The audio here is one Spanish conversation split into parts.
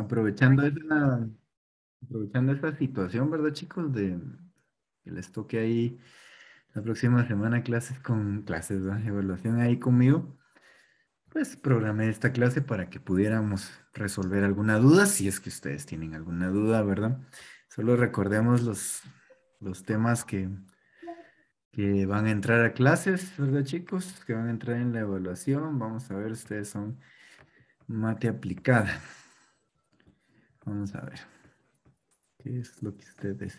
Aprovechando esa, aprovechando situación, ¿verdad, chicos? De que les toque ahí la próxima semana clases con clases, de evaluación ahí conmigo. Pues programé esta clase para que pudiéramos resolver alguna duda, si es que ustedes tienen alguna duda, ¿verdad? Solo recordemos los, los temas que, que van a entrar a clases, ¿verdad chicos? Que van a entrar en la evaluación. Vamos a ver, ustedes son mate aplicada. Vamos a ver. ¿Qué es lo que ustedes?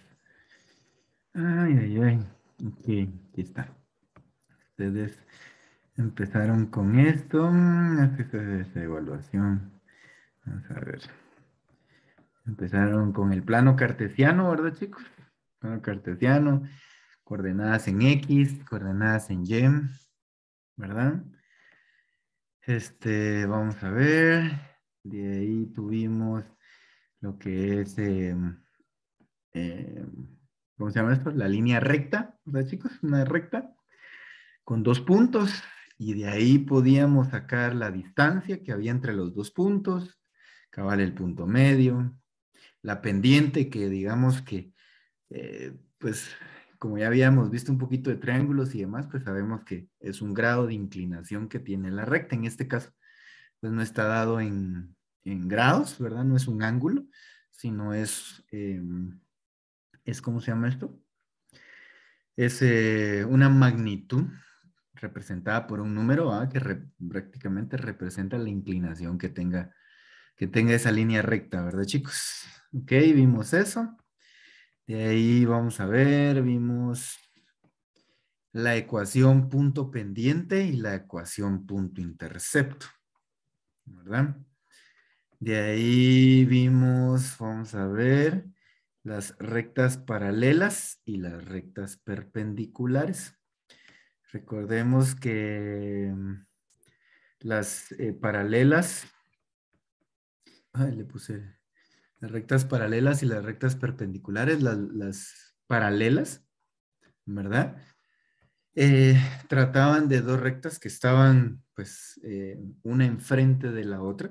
Ay, ay, ay. Aquí, aquí está. Ustedes empezaron con esto. Esta mm, es evaluación. Vamos a ver. Empezaron con el plano cartesiano, ¿verdad, chicos? Plano cartesiano, coordenadas en X, coordenadas en Y, ¿verdad? Este, vamos a ver. De ahí tuvimos lo que es, em, em, ¿cómo se llama esto? La línea recta, ¿verdad chicos? Una recta con dos puntos y de ahí podíamos sacar la distancia que había entre los dos puntos, cabal el punto medio, la pendiente que digamos que, eh, pues como ya habíamos visto un poquito de triángulos y demás, pues sabemos que es un grado de inclinación que tiene la recta en este caso. Pues no está dado en, en grados, ¿verdad? No es un ángulo, sino es, em, es ¿cómo se llama esto? Es eh, una magnitud representada por un número A ¿ah? que prácticamente representa la inclinación que tenga, que tenga esa línea recta, ¿verdad, chicos? Ok, vimos eso. De ahí vamos a ver, vimos la ecuación punto pendiente y la ecuación punto intercepto, ¿verdad? De ahí vimos, vamos a ver, las rectas paralelas y las rectas perpendiculares. Recordemos que mm, las eh, paralelas, le puse las rectas paralelas y las rectas perpendiculares, las, paralelas, ¿verdad? Eh, trataban de dos rectas que estaban, pues, eh, una enfrente de la otra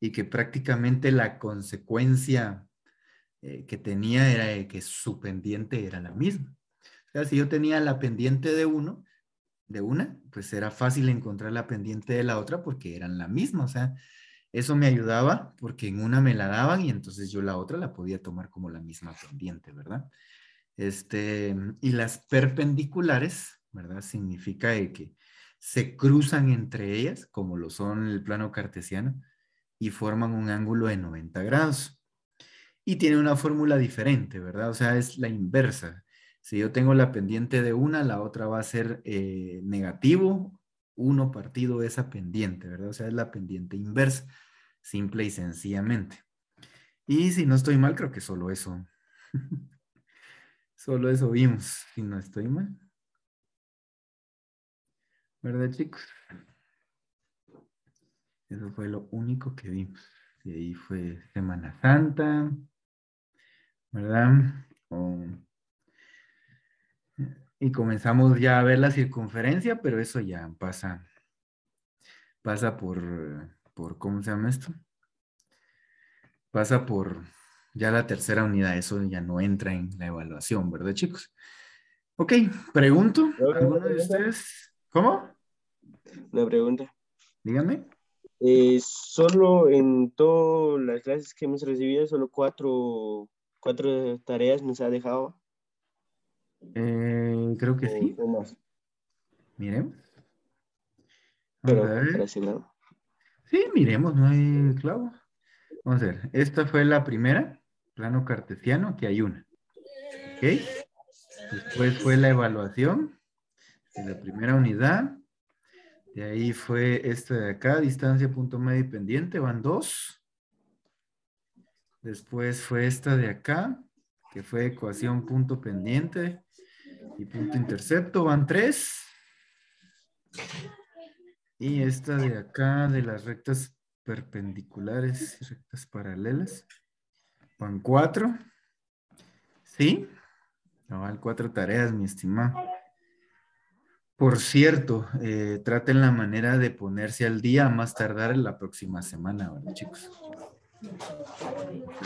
y que prácticamente la consecuencia eh, que tenía era que su pendiente era la misma. O sea, si yo tenía la pendiente de uno, de una, pues era fácil encontrar la pendiente de la otra porque eran la misma. O sea, eso me ayudaba porque en una me la daban y entonces yo la otra la podía tomar como la misma pendiente, ¿verdad? Este, y las perpendiculares, ¿verdad? Significa que se cruzan entre ellas, como lo son el plano cartesiano, y forman un ángulo de 90 grados. Y tiene una fórmula diferente, ¿verdad? O sea, es la inversa. Si yo tengo la pendiente de una, la otra va a ser eh, negativo, uno partido esa pendiente, ¿verdad? O sea, es la pendiente inversa, simple y sencillamente. Y si no estoy mal, creo que solo eso. solo eso vimos, si no estoy mal. ¿Verdad, chicos? Eso fue lo único que vimos. Y ahí fue Semana Santa, ¿verdad? y comenzamos ya a ver la circunferencia, pero eso ya pasa, pasa por, ¿cómo se llama esto? Pasa por ya la tercera unidad, eso ya no entra en la evaluación, ¿verdad, chicos? Ok, pregunto, ¿alguno de ustedes? ¿Cómo? Una pregunta. Díganme. Eh, solo en todas las clases que hemos recibido, solo cuatro, cuatro tareas nos ha dejado. Eh, creo que sí. Miremos. Sí, miremos, no hay clavo. Vamos a ver, esta fue la primera, plano cartesiano, que hay una. ¿Ok? Después fue la evaluación de la primera unidad. De ahí fue esta de acá, distancia punto medio y pendiente, van dos. Después fue esta de acá, que fue ecuación punto pendiente y punto intercepto, van tres. Y esta de acá, de las rectas perpendiculares rectas paralelas, van cuatro. ¿Sí? No, van cuatro tareas, mi estimado. Por cierto, eh, traten la manera de ponerse al día más tardar en la próxima semana, ¿verdad, chicos?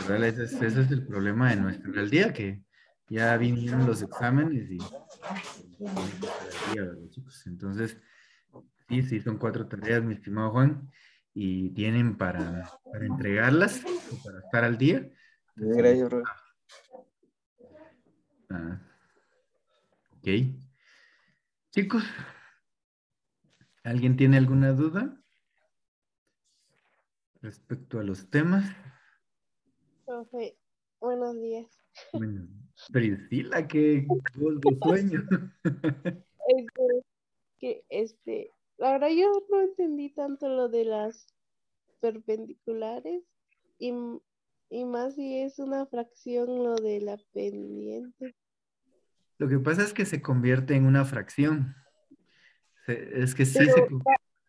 Ese, es, el problema de nuestro al día, que ya vinieron los exámenes y... Entonces, sí, sí, son cuatro tareas, mi estimado Juan, y tienen para, entregarlas, para estar al día. Ah, ok. Chicos, ¿alguien tiene alguna duda respecto a los temas? Profe, buenos días. Bueno, Priscila, qué es de sueño. Ahora este, la verdad yo no entendí tanto lo de las perpendiculares y, y más si es una fracción lo de la pendiente. Lo que pasa es que se convierte en una fracción. es que sí se...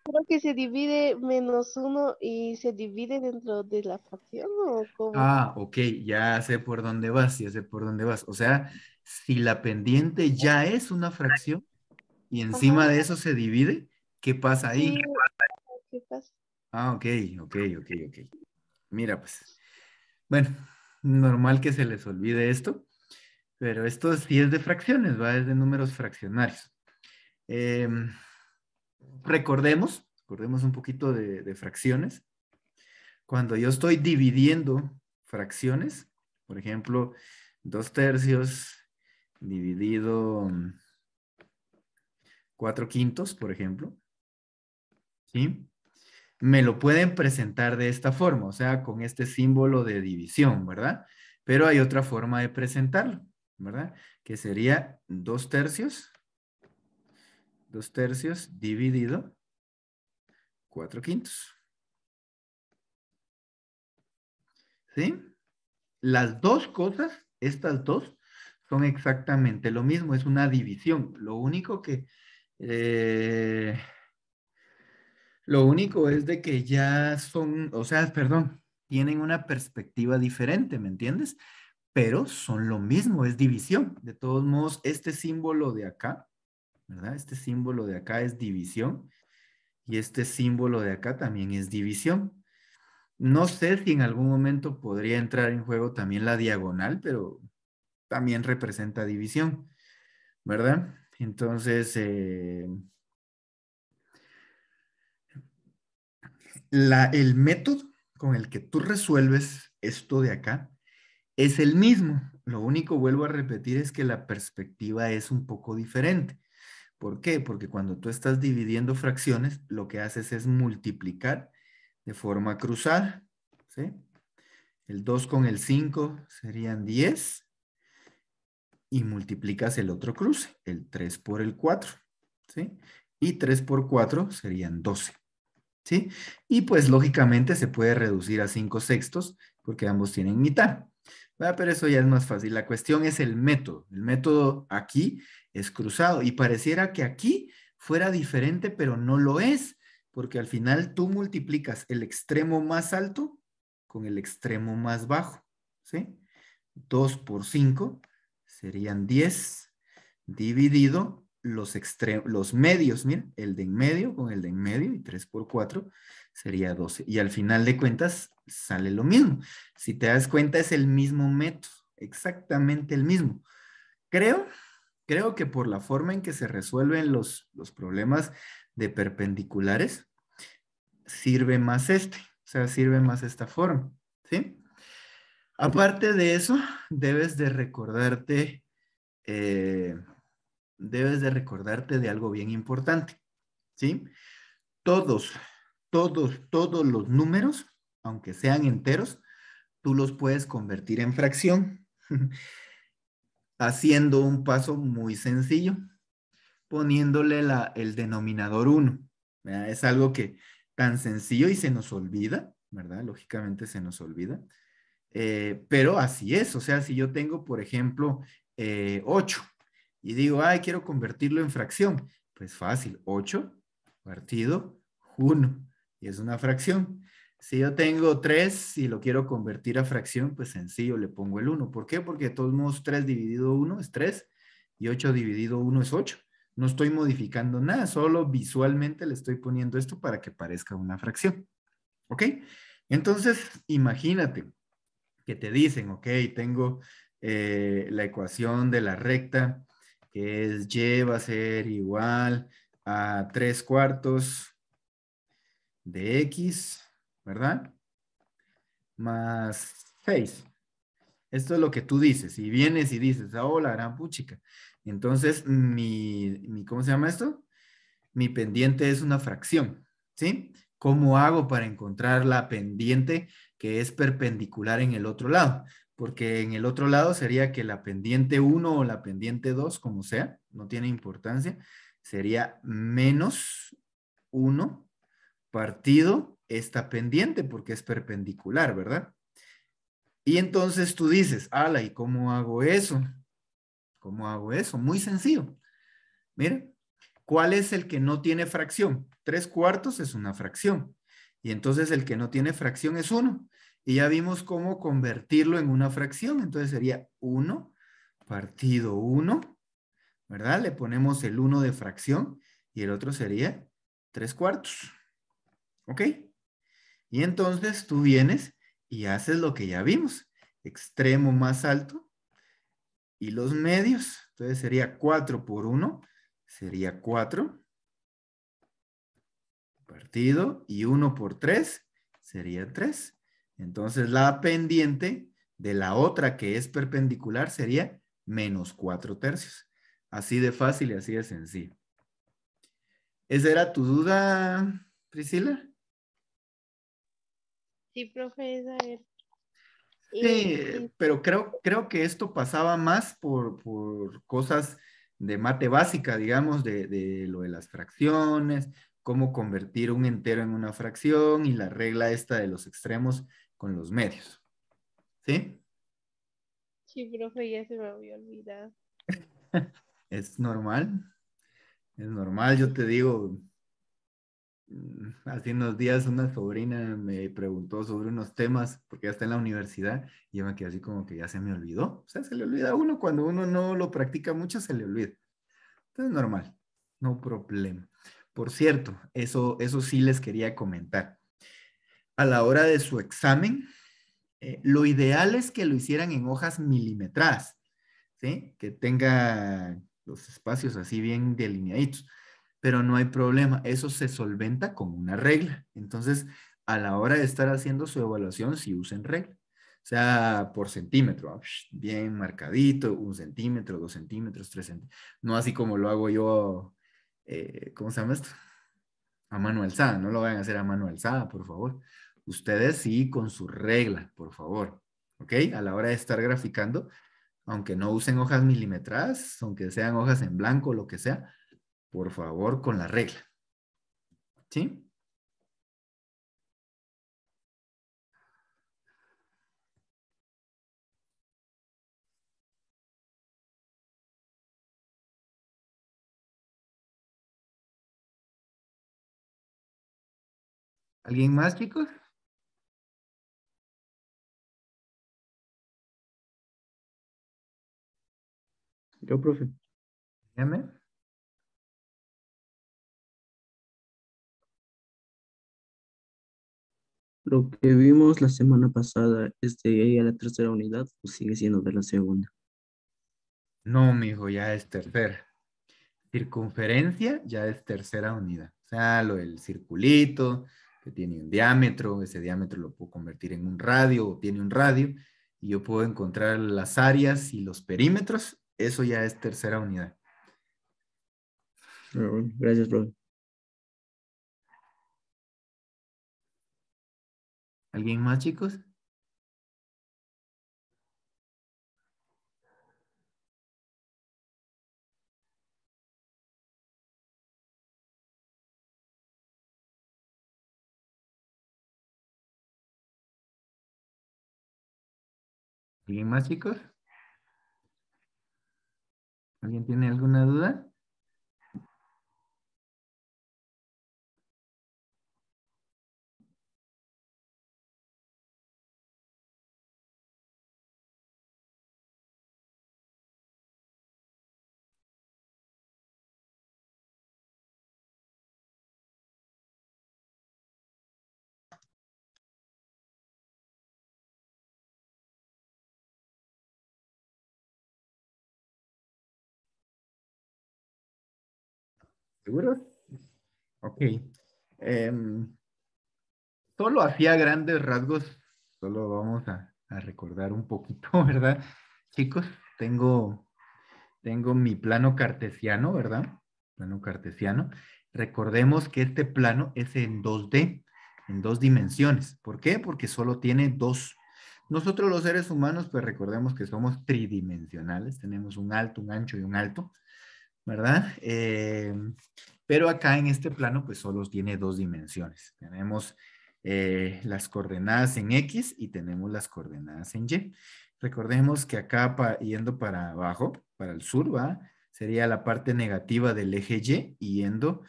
Creo que se divide menos uno y se divide dentro de la fracción o Ah, ok, ya sé por dónde vas, ya sé por dónde vas. O sea, si la pendiente ya es una fracción y encima de eso se divide, ¿qué pasa ahí? Ah, ok, ok, ok, ok. Mira, pues, bueno, normal que se les olvide esto, pero esto sí es de fracciones, va, es de números fraccionarios. Em, recordemos, recordemos un poquito de, de fracciones. Cuando yo estoy dividiendo fracciones, por ejemplo, dos tercios dividido cuatro quintos, por ejemplo, ¿sí? Me lo pueden presentar de esta forma, o sea, con este símbolo de división, ¿verdad? Pero hay otra forma de presentarlo. ¿verdad? Que sería dos tercios, dos tercios dividido cuatro quintos. ¿Sí? Las dos cosas, estas dos, son exactamente lo mismo, es una división. Lo único que... Eh, lo único es de que ya son, o sea, perdón, tienen una perspectiva diferente, ¿me entiendes? pero son lo mismo, es división. De todos modos, este símbolo de acá, ¿verdad? Este símbolo de acá es división y este símbolo de acá también es división. No sé si en algún momento podría entrar en juego también la diagonal, pero también representa división, ¿verdad? Entonces, eh, el método con el que tú resuelves esto de acá es el mismo. Lo único, vuelvo a repetir, es que la perspectiva es un poco diferente. ¿Por qué? Porque cuando tú estás dividiendo fracciones, lo que haces es multiplicar de forma cruzada. ¿sí? El 2 con el 5 serían 10 y multiplicas el otro cruce, el 3 por el 4. ¿sí? Y 3 por 4 serían 12. ¿sí? Y pues lógicamente se puede reducir a 5 sextos porque ambos tienen mitad. Pero eso ya es más fácil. La cuestión es el método. El método aquí es cruzado y pareciera que aquí fuera diferente, pero no lo es, porque al final tú multiplicas el extremo más alto con el extremo más bajo, ¿sí? 2 por 5 serían 10 dividido los, los medios, mira, el de en medio con el de en medio y 3 por 4 sería 12. Y al final de cuentas sale lo mismo. Si te das cuenta es el mismo método, exactamente el mismo. Creo, creo que por la forma en que se resuelven los, los problemas de perpendiculares, sirve más este, o sea, sirve más esta forma, ¿sí? Aparte de eso, debes de recordarte... Eh, debes de recordarte de algo bien importante, ¿sí? Todos, todos, todos los números, aunque sean enteros, tú los puedes convertir en fracción, haciendo un paso muy sencillo, poniéndole el denominador 1. Es algo que tan sencillo y se nos olvida, ¿verdad? Lógicamente se nos olvida. Eh, pero así es, o sea, si yo tengo, por ejemplo, 8, eh, y digo, ay, quiero convertirlo en fracción. Pues fácil, 8 partido 1 y es una fracción. Si yo tengo 3 y lo quiero convertir a fracción, pues sencillo, le pongo el 1. ¿Por qué? Porque de todos modos 3 dividido 1 es 3 y 8 dividido 1 es 8. No estoy modificando nada, solo visualmente le estoy poniendo esto para que parezca una fracción. ¿Ok? Entonces, imagínate que te dicen, ok, tengo eh, la ecuación de la recta que es y va a ser igual a tres cuartos de x, ¿verdad? Más 6. Esto es lo que tú dices. Y vienes y dices, hola, oh, gran puchica. Entonces, ¿cómo se llama esto? Mi pendiente es una fracción, ¿sí? ¿Cómo hago para encontrar la pendiente que es perpendicular en el otro lado? porque en el otro lado sería que la pendiente 1 o la pendiente 2, como sea, no tiene importancia, sería menos 1 partido esta pendiente, porque es perpendicular, ¿verdad? Y entonces tú dices, ala, ¿y cómo hago eso? ¿Cómo hago eso? Muy sencillo. Mira, ¿cuál es el que no tiene fracción? Tres cuartos es una fracción. Y entonces el que no tiene fracción es uno. Y ya vimos cómo convertirlo en una fracción. Entonces sería 1 partido 1, ¿verdad? Le ponemos el 1 de fracción y el otro sería 3 cuartos. ¿Ok? Y entonces tú vienes y haces lo que ya vimos. Extremo más alto y los medios. Entonces sería 4 por 1, sería 4. Partido y 1 por 3 sería 3. Entonces la pendiente de la otra que es perpendicular sería menos cuatro tercios. Así de fácil y así de sencillo. ¿Esa era tu duda, Priscila? Sí, profe, Sí, pero creo, que esto pasaba más por, cosas de mate básica, digamos, de, de, lo de las fracciones, cómo convertir un entero en una fracción y la regla esta de los extremos con los medios. ¿Sí? Sí, profe, ya se me había olvidado. es normal, es normal, yo te digo, hace unos días una sobrina me preguntó sobre unos temas, porque ya está en la universidad, y yo me quedé así como que ya se me olvidó. O sea, se le olvida a uno, cuando uno no lo practica mucho, se le olvida. Entonces, normal, no problema. Por cierto, eso, eso sí les quería comentar a la hora de su examen, eh, lo ideal es que lo hicieran en hojas milimetradas, ¿sí? que tenga los espacios así bien delineaditos, pero no hay problema, eso se solventa con una regla. Entonces, a la hora de estar haciendo su evaluación, si usen regla, o sea, por centímetro, ah, bien marcadito, un centímetro, dos centímetros, tres centímetros, no así como lo hago yo, eh, ¿cómo se llama esto? A mano alzada, no lo vayan a hacer a mano alzada, por favor ustedes sí con su regla, por favor, ¿ok? A la hora de estar graficando, aunque no usen hojas milimetradas, aunque sean hojas en blanco, lo que sea, por favor, con la regla. ¿Sí? ¿Alguien más, chicos? Yo, profe. Dígame. Lo que vimos la semana pasada, ¿es de ahí a la tercera unidad o pues sigue siendo de la segunda? No, mijo, ya es tercera. Circunferencia ya es tercera unidad. O sea, lo del circulito, que tiene un diámetro, ese diámetro lo puedo convertir en un radio o tiene un radio, y yo puedo encontrar las áreas y los perímetros eso ya es tercera unidad. Ah, gracias, profe. ¿Alguien más, chicos? ¿Alguien más, chicos? ¿Alguien tiene alguna duda? ¿Seguro? Ok. Em, solo hacía grandes rasgos, solo vamos a, recordar un poquito, ¿verdad? Chicos, tengo, tengo mi plano cartesiano, ¿verdad? Plano cartesiano. Recordemos que este plano es en 2D, en dos dimensiones. ¿Por qué? Porque solo tiene dos. Nosotros los seres humanos, pues recordemos que somos tridimensionales, tenemos un alto, un ancho y un alto. ¿verdad? Eh, pero acá en este plano, pues solo tiene dos dimensiones. Tenemos eh, las coordenadas en X y tenemos las coordenadas en Y. Recordemos que acá yendo para abajo, para el sur, va, sería la parte negativa del eje Y y yendo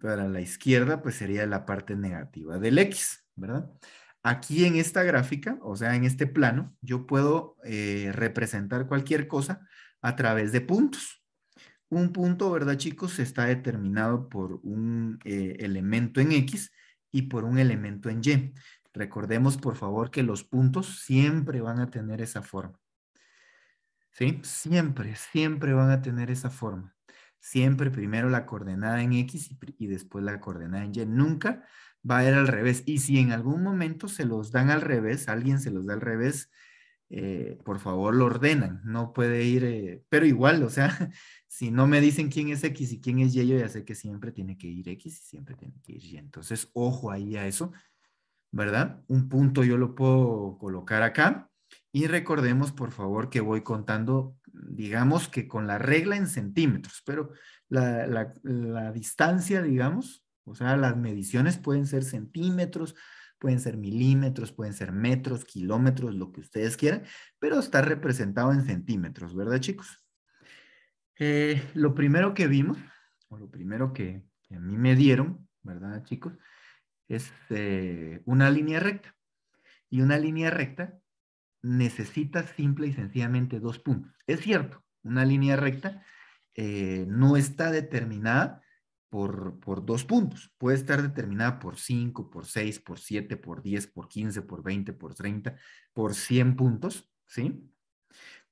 para la izquierda, pues sería la parte negativa del X, ¿verdad? Aquí en esta gráfica, o sea, en este plano, yo puedo eh, representar cualquier cosa a través de puntos un punto, ¿verdad, chicos? Está determinado por un eh, elemento en X y por un elemento en Y. Recordemos, por favor, que los puntos siempre van a tener esa forma. ¿Sí? Siempre, siempre van a tener esa forma. Siempre primero la coordenada en X y, y después la coordenada en Y. Nunca va a ir al revés. Y si en algún momento se los dan al revés, alguien se los da al revés, eh, por favor lo ordenan, no puede ir, eh, pero igual, o sea, si no me dicen quién es X y quién es Y, yo ya sé que siempre tiene que ir X y siempre tiene que ir Y. Entonces, ojo ahí a eso, ¿verdad? Un punto yo lo puedo colocar acá y recordemos, por favor, que voy contando, digamos que con la regla en centímetros, pero la distancia, digamos, o sea, las mediciones pueden ser centímetros, pueden ser milímetros, pueden ser metros, kilómetros, lo que ustedes quieran, pero está representado en centímetros, ¿verdad chicos? Eh, lo primero que vimos, o lo primero que, a mí me dieron, ¿verdad chicos? Es eh, una línea recta. Y una línea recta necesita simple y sencillamente dos puntos. Es cierto, una línea recta eh, no está determinada por, dos puntos. Puede estar determinada por 5, por 6, por 7, por 10, por 15, por 20, por 30, por 100 puntos, ¿sí?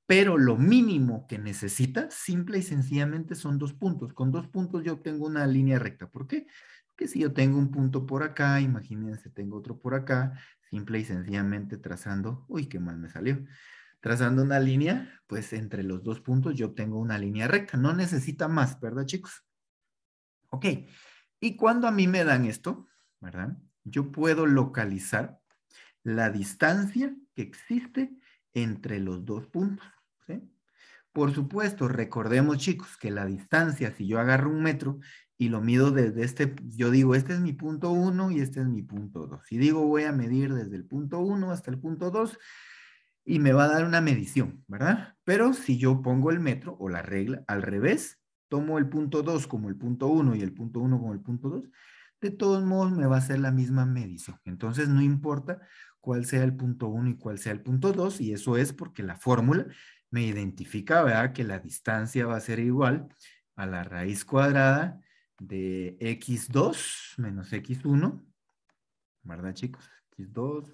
Pero lo mínimo que necesita, simple y sencillamente, son dos puntos. Con dos puntos yo obtengo una línea recta. ¿Por qué? Porque si yo tengo un punto por acá, imagínense, tengo otro por acá, simple y sencillamente trazando, uy, qué mal me salió. Trazando una línea, pues entre los dos puntos yo obtengo una línea recta. No necesita más, ¿verdad, chicos? Ok, y cuando a mí me dan esto, ¿verdad? Yo puedo localizar la distancia que existe entre los dos puntos. ¿sí? Por supuesto, recordemos chicos que la distancia, si yo agarro un metro y lo mido desde este, yo digo, este es mi punto 1 y este es mi punto 2. Si digo, voy a medir desde el punto 1 hasta el punto 2 y me va a dar una medición, ¿verdad? Pero si yo pongo el metro o la regla al revés, tomo el punto 2 como el punto 1 y el punto 1 como el punto 2, de todos modos me va a hacer la misma medición. Entonces no importa cuál sea el punto 1 y cuál sea el punto 2, y eso es porque la fórmula me identifica, ¿verdad? Que la distancia va a ser igual a la raíz cuadrada de x2 menos x1, ¿verdad chicos? x2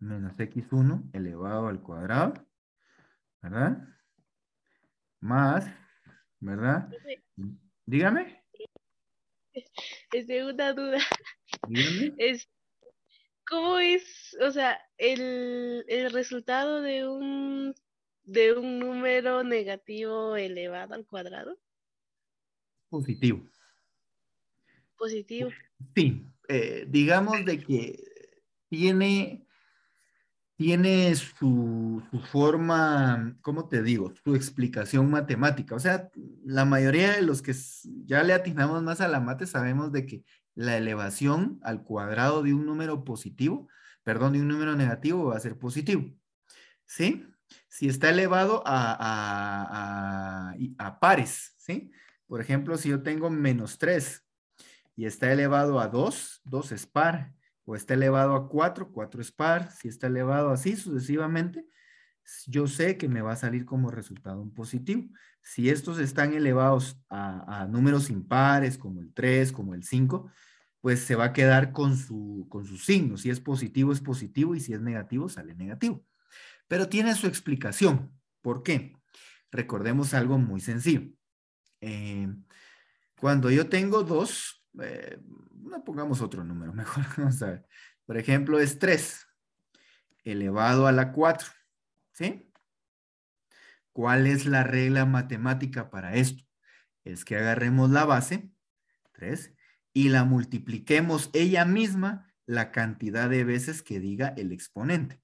menos x1 elevado al cuadrado, ¿verdad? Más ¿verdad? Dígame. de una duda. Dígame. ¿Cómo es, o sea, el, resultado de un, de un número negativo elevado al cuadrado? Positivo. Positivo. Sí, eh, digamos de que tiene tiene su, forma, ¿cómo te digo? Su explicación matemática. O sea, la mayoría de los que ya le atinamos más a la mate sabemos de que la elevación al cuadrado de un número positivo, perdón, de un número negativo va a ser positivo. ¿Sí? Si está elevado a, pares, ¿sí? Por ejemplo, si yo tengo menos 3 y está elevado a 2, 2 es par o está elevado a 4, 4 es par, si está elevado así sucesivamente, yo sé que me va a salir como resultado un positivo. Si estos están elevados a, números impares, como el 3, como el 5, pues se va a quedar con su, con signo. Si es positivo, es positivo, y si es negativo, sale negativo. Pero tiene su explicación. ¿Por qué? Recordemos algo muy sencillo. Eh, cuando yo tengo dos... Eh, no pongamos otro número, mejor vamos a Por ejemplo, es 3 elevado a la 4, ¿sí? ¿Cuál es la regla matemática para esto? Es que agarremos la base, 3, y la multipliquemos ella misma la cantidad de veces que diga el exponente.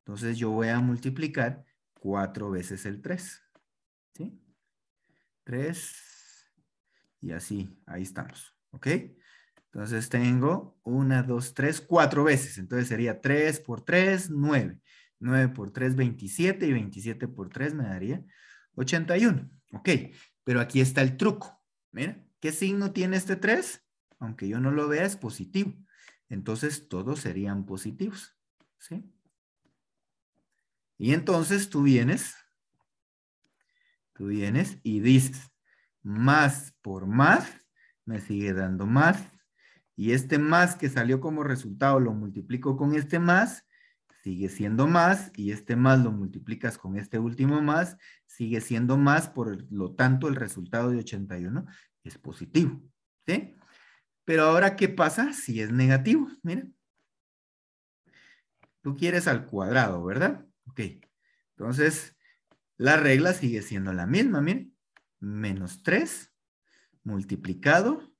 Entonces yo voy a multiplicar 4 veces el 3, ¿sí? 3, y así, ahí estamos. ¿Ok? Entonces tengo 1, 2, 3, 4 veces. Entonces sería 3 por 3, 9. 9 por 3, 27. Y 27 por 3 me daría 81. Ok, pero aquí está el truco. Mira, ¿qué signo tiene este 3? Aunque yo no lo vea, es positivo. Entonces todos serían positivos. ¿Sí? Y entonces tú vienes, tú vienes y dices, más por más me sigue dando más. Y este más que salió como resultado lo multiplico con este más, sigue siendo más, y este más lo multiplicas con este último más, sigue siendo más, por lo tanto el resultado de 81 es positivo. ¿sí? Pero ahora, ¿qué pasa si es negativo? Mira. Tú quieres al cuadrado, ¿verdad? Ok. Entonces, la regla sigue siendo la misma, miren. Menos 3 multiplicado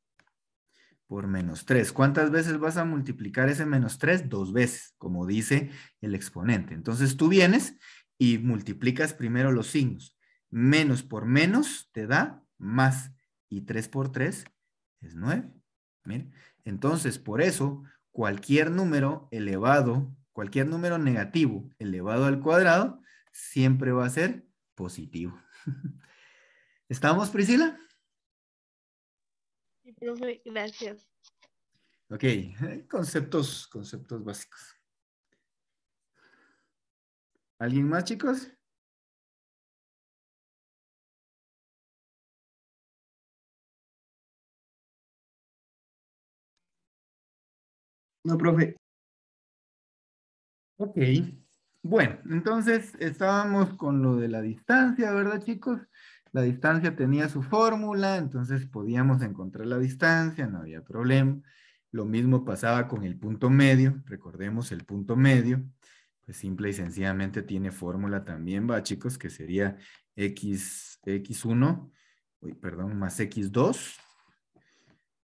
por menos 3. ¿Cuántas veces vas a multiplicar ese menos 3? Dos veces, como dice el exponente. Entonces tú vienes y multiplicas primero los signos. Menos por menos te da más. Y 3 por 3 es 9. Entonces, por eso, cualquier número elevado, cualquier número negativo elevado al cuadrado, siempre va a ser positivo. ¿Estamos, Priscila? gracias. Ok, eh, conceptos, conceptos básicos. ¿Alguien más, chicos? No, profe. Ok. Bueno, entonces estábamos con lo de la distancia, ¿verdad, chicos? la distancia tenía su fórmula, entonces podíamos encontrar la distancia, no había problema. Lo mismo pasaba con el punto medio, recordemos el punto medio, pues simple y sencillamente tiene fórmula también, va chicos, que sería x, x1, uy, perdón, más x2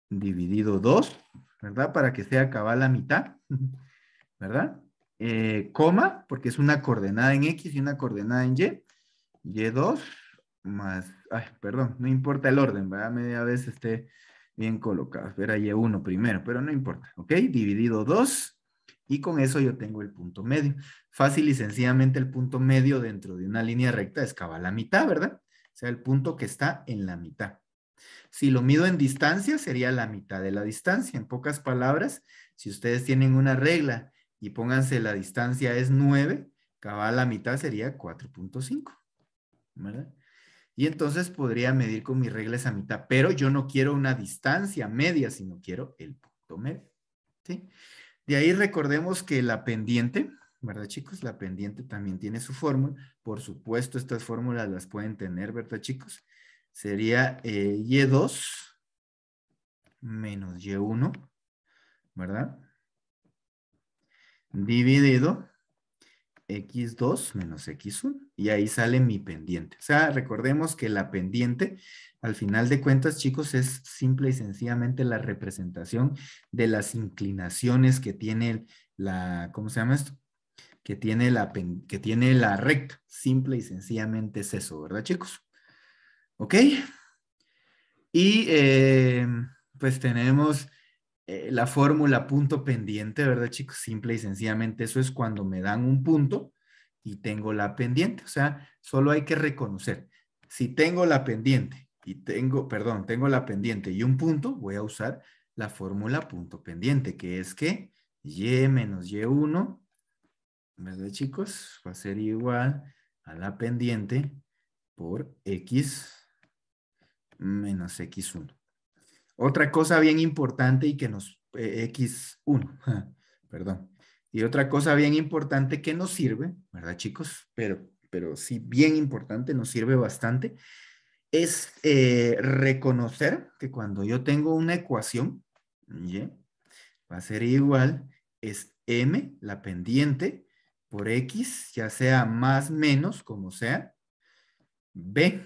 dividido 2, ¿verdad? Para que sea cabal la mitad, ¿verdad? Eh, coma, porque es una coordenada en x y una coordenada en y, y2 más, ay, perdón, no importa el orden, ¿verdad? Media vez esté bien colocado. Espera, y uno primero, pero no importa, ¿ok? Dividido dos, y con eso yo tengo el punto medio. Fácil y sencillamente el punto medio dentro de una línea recta es cabal la mitad, ¿verdad? O sea, el punto que está en la mitad. Si lo mido en distancia, sería la mitad de la distancia. En pocas palabras, si ustedes tienen una regla y pónganse la distancia es 9, cabal la mitad sería 4.5, ¿verdad? y entonces podría medir con mis reglas a mitad, pero yo no quiero una distancia media, sino quiero el punto medio. De ahí recordemos que la pendiente, ¿verdad chicos? La pendiente también tiene su fórmula. Por supuesto, estas fórmulas las pueden tener, ¿verdad chicos? Sería eh, Y2 menos Y1, ¿verdad? Dividido x2 menos x1 y ahí sale mi pendiente. O sea, recordemos que la pendiente, al final de cuentas, chicos, es simple y sencillamente la representación de las inclinaciones que tiene la, ¿cómo se llama esto? Que tiene la, que tiene la recta. Simple y sencillamente es eso, ¿verdad, chicos? ¿Ok? Y eh, pues tenemos eh, la fórmula punto pendiente, ¿verdad, chicos? Simple y sencillamente eso es cuando me dan un punto y tengo la pendiente. O sea, solo hay que reconocer. Si tengo la pendiente y tengo, perdón, tengo la pendiente y un punto, voy a usar la fórmula punto pendiente, que es que y menos y1, ¿verdad, chicos? Va a ser igual a la pendiente por x menos x1. Otra cosa bien importante y que nos, X1, eh, perdón. Y otra cosa bien importante que nos sirve, ¿verdad chicos? Pero, pero sí, bien importante, nos sirve bastante, es eh, reconocer que cuando yo tengo una ecuación, va a ser igual, es m, la pendiente, por x, ya sea más, menos, como sea, b.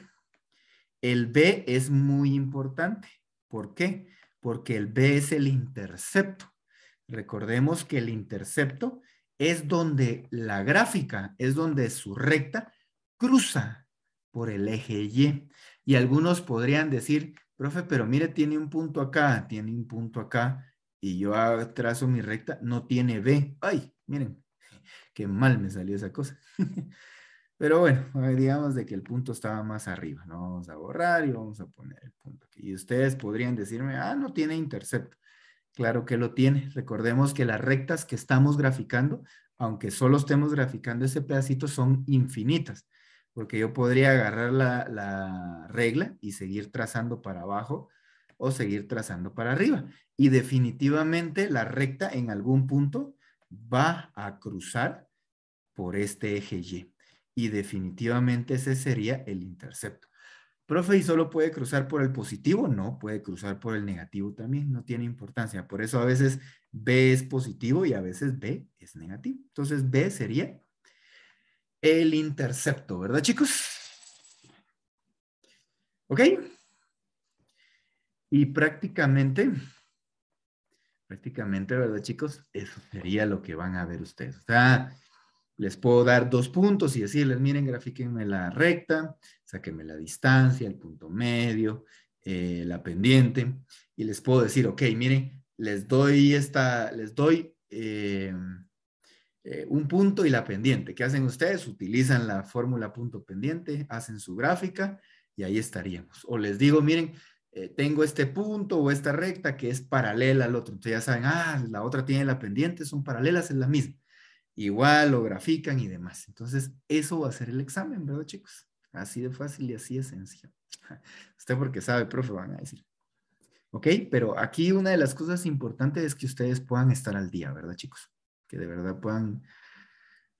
El b es muy importante. ¿Por qué? Porque el B es el intercepto. Recordemos que el intercepto es donde la gráfica, es donde su recta cruza por el eje Y. Y algunos podrían decir, profe, pero mire, tiene un punto acá, tiene un punto acá, y yo trazo mi recta, no tiene B. Ay, miren, qué mal me salió esa cosa. Pero bueno, eh, digamos de que el punto estaba más arriba, no vamos a borrar y vamos a poner el punto aquí. Y ustedes podrían decirme, ah, no tiene intercepto. Claro que lo tiene. Recordemos que las rectas que estamos graficando, aunque solo estemos graficando ese pedacito, son infinitas. Porque yo podría agarrar la regla y seguir trazando para abajo o seguir trazando para arriba. Y definitivamente la recta en algún punto va a cruzar por este eje Y y definitivamente ese sería el intercepto. Profe, ¿y solo puede cruzar por el positivo? No, puede cruzar por el negativo también, no tiene importancia. Por eso a veces B es positivo y a veces B es negativo. Entonces B sería el intercepto, ¿verdad chicos? ¿Ok? Y prácticamente, prácticamente, ¿verdad chicos? Eso sería lo que van a ver ustedes. O sea, les puedo dar dos puntos y decirles, miren, grafíquenme la recta, sáquenme la distancia, el punto medio, eh, la pendiente, y les puedo decir, ok, miren, les doy esta, les doy eh, eh, un punto y la pendiente. ¿Qué hacen ustedes? Utilizan la fórmula punto pendiente, hacen su gráfica y ahí estaríamos. O les digo, miren, tengo este punto o esta recta que es paralela al otro. Ustedes ya saben, ah, la otra tiene la pendiente, son paralelas, es la misma igual lo grafican y demás. Entonces, eso va a ser el examen, ¿verdad, chicos? Así de fácil y así de sencillo. Usted porque sabe, profe, van a decir. ¿Ok? Pero aquí una de las cosas importantes es que ustedes puedan estar al día, ¿verdad, chicos? Que de verdad puedan,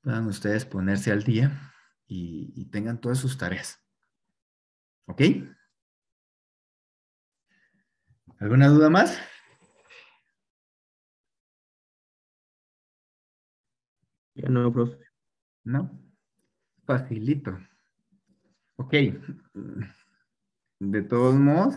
puedan ustedes ponerse al día y, y tengan todas sus tareas. ¿Ok? ¿Alguna duda más? Ya no, No. Facilito. Ok. De todos modos,